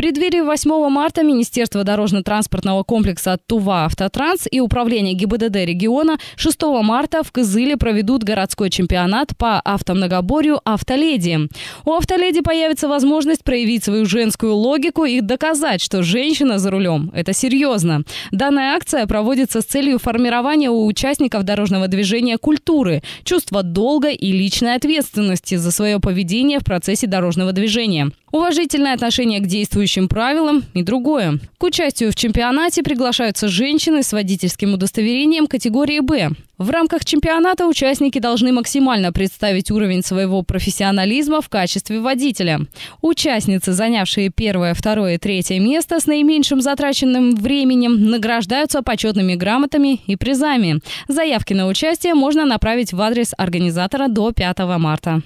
преддверии 8 марта Министерство дорожно-транспортного комплекса Тува Автотранс и Управление ГИБДД региона 6 марта в Кызыле проведут городской чемпионат по автомногоборью «Автоледи». У «Автоледи» появится возможность проявить свою женскую логику и доказать, что женщина за рулем – это серьезно. Данная акция проводится с целью формирования у участников дорожного движения культуры, чувства долга и личной ответственности за свое поведение в процессе дорожного движения. Уважительное отношение к действующим действующим правилам и другое. К участию в чемпионате приглашаются женщины с водительским удостоверением категории «Б». В рамках чемпионата участники должны максимально представить уровень своего профессионализма в качестве водителя. Участницы, занявшие первое, второе и третье место с наименьшим затраченным временем, награждаются почетными грамотами и призами. Заявки на участие можно направить в адрес организатора до 5 марта.